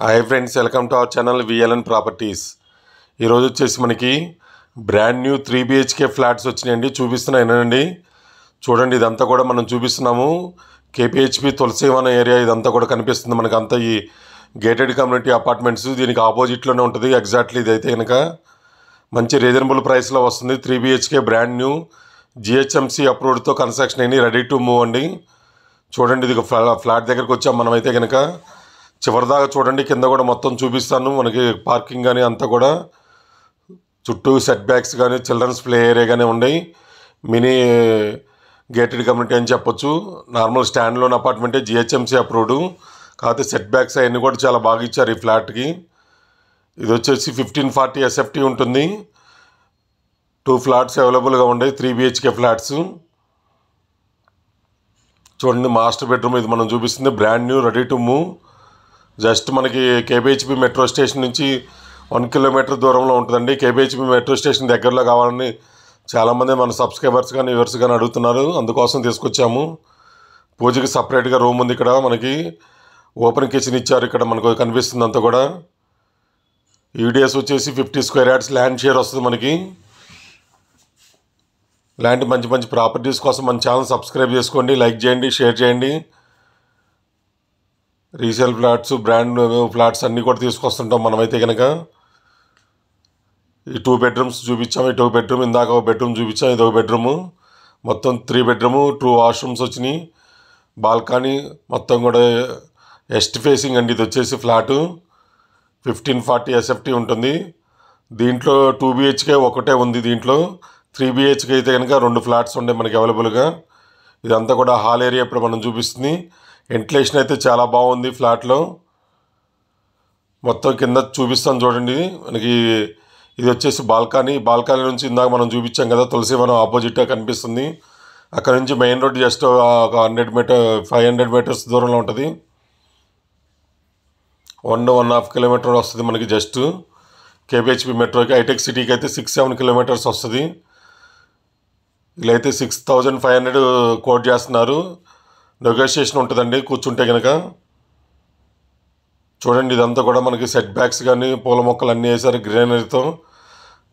hi friends welcome to our channel VLN properties ఈరోజు వచ్చేసి మనకి brand new three BHK flats వచ్చినాయండి చూపిస్తున్నాయనండి చూడండి ఇదంతా కూడా మనం చూపిస్తున్నాము కేపీహెచ్పి తులసీవన ఏరియా ఇదంతా కూడా కనిపిస్తుంది మనకు అంతా ఈ గేటెడ్ కమ్యూనిటీ అపార్ట్మెంట్స్ దీనికి ఆపోజిట్లోనే ఉంటుంది ఎగ్జాక్ట్లీ ఇదైతే కనుక మంచి రీజనబుల్ ప్రైస్లో వస్తుంది three BHK brand new GHMC అప్రూవ్డ్తో కన్స్ట్రక్షన్ అయింది రెడీ టు మూవ్ అండి చూడండి ఇది ఫ్లాట్ దగ్గరకు వచ్చాం మనమైతే కనుక చివరిదాకా చూడండి కింద కూడా మొత్తం చూపిస్తాను మనకి పార్కింగ్ కానీ అంతా కూడా చుట్టూ సెట్ బ్యాక్స్ కానీ చిల్డ్రన్స్ ప్లే ఏరియా కానీ ఉన్నాయి మినీ గేటెడ్ కమ్యూనిటీ అని చెప్పొచ్చు నార్మల్ స్టాండ్ లోన్ అపార్ట్మెంటే జిహెచ్ఎంసీ అప్రూవ్డ్ కాకపోతే సెట్ బ్యాక్స్ అవన్నీ కూడా చాలా బాగా ఇచ్చారు ఈ ఫ్లాట్కి ఇది వచ్చేసి ఫిఫ్టీన్ ఫార్టీ ఎస్ఎఫ్టీ ఉంటుంది టూ ఫ్లాట్స్ అవైలబుల్గా ఉన్నాయి త్రీ బిహెచ్కే ఫ్లాట్స్ చూడండి మాస్టర్ బెడ్రూమ్ ఇది మనం చూపిస్తుంది brand new ready to move just మనకి కేబీహెచ్బి మెట్రో స్టేషన్ నుంచి వన్ కిలోమీటర్ దూరంలో ఉంటుందండి కేబీహెచ్బి మెట్రో స్టేషన్ దగ్గరలో కావాలని చాలామంది మన సబ్స్క్రైబర్స్ కానీ వ్యూవర్స్ కానీ అడుగుతున్నారు అందుకోసం తీసుకొచ్చాము పూజకి సపరేట్గా రూమ్ ఉంది ఇక్కడ మనకి ఓపెన్ కిచెన్ ఇచ్చారు ఇక్కడ మనకు కనిపిస్తుంది అంతా కూడా ఈడిఎస్ వచ్చేసి fifty square yards land share వస్తుంది మనకి ల్యాండ్ మంచి మంచి ప్రాపర్టీస్ కోసం మన ఛానల్ సబ్స్క్రైబ్ చేసుకోండి లైక్ చేయండి షేర్ చేయండి రీసేల్ ఫ్లాట్స్ బ్రాండ్ ఫ్లాట్స్ అన్నీ కూడా తీసుకొస్తుంటాం మనమైతే కనుక ఈ టూ బెడ్రూమ్స్ చూపించాము ఇటు ఒక బెడ్రూమ్ ఇందాక ఒక బెడ్రూమ్ చూపించాము ఇది ఒక బెడ్రూము మొత్తం త్రీ బెడ్రూము టూ వాష్రూమ్స్ వచ్చినాయి బాల్కనీ మొత్తం కూడా ఎస్ట్ ఫేసింగ్ అండి ఇది వచ్చేసి ఫ్లాటు ఫిఫ్టీన్ ఫార్టీ ఎస్ఎఫ్టీ ఉంటుంది దీంట్లో టూ బిహెచ్కే ఒకటే ఉంది దీంట్లో త్రీ బిహెచ్కే అయితే కనుక రెండు ఫ్లాట్స్ ఉన్నాయి మనకి అవైలబుల్గా ఇదంతా కూడా హాల్ ఏరియా ఇప్పుడు మనం చూపిస్తుంది వెంటిలేషన్ అయితే చాలా బాగుంది ఫ్లాట్లో మొత్తం కింద చూపిస్తాను చూడండి మనకి ఇది వచ్చేసి బాల్కనీ బాల్కనీ నుంచి ఇందాక మనం చూపించాం కదా తులసివనం ఆపోజిట్గా కనిపిస్తుంది అక్కడ నుంచి మెయిన్ రోడ్ జస్ట్ ఒక hundred metre five hundred metres దూరంలో ఉంటుంది వన్ వన్ హాఫ్ కిలోమీటర్ వస్తుంది మనకి జస్ట్ కేబిహెచ్పి మెట్రోకి హైటెక్ సిటీకి అయితే సిక్స్ సెవెన్ కిలోమీటర్స్ వస్తుంది వీళ్ళైతే six thousand five hundred quote చేస్తున్నారు నెగోషియేషన్ ఉంటుందండి కూర్చుంటే కనుక చూడండి ఇదంతా కూడా మనకి సెట్ బ్యాక్స్ కానీ పూల మొక్కలు అన్నీ వేశారు గ్రీనరీతో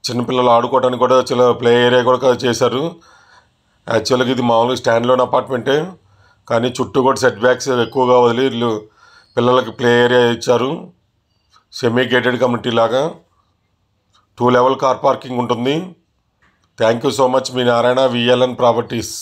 చిన్నపిల్లలు ఆడుకోవడానికి కూడా చిన్న ప్లే ఏరియా కూడా చేశారు యాక్చువల్గా ఇది మామూలుగా స్టాండ్ లోన్ అపార్ట్మెంటే కానీ చుట్టూ కూడా సెట్ బ్యాక్స్ ఎక్కువగా వదిలి వీళ్ళు పిల్లలకి ప్లే ఏరియా ఇచ్చారు సెమీ గేటెడ్ కమ్యూనిటీ లాగా టూ లెవెల్ కార్ పార్కింగ్ ఉంటుంది థ్యాంక్ యూ సో మచ్ మీ నారాయణ విఎల్ఎన్ ప్రాపర్టీస్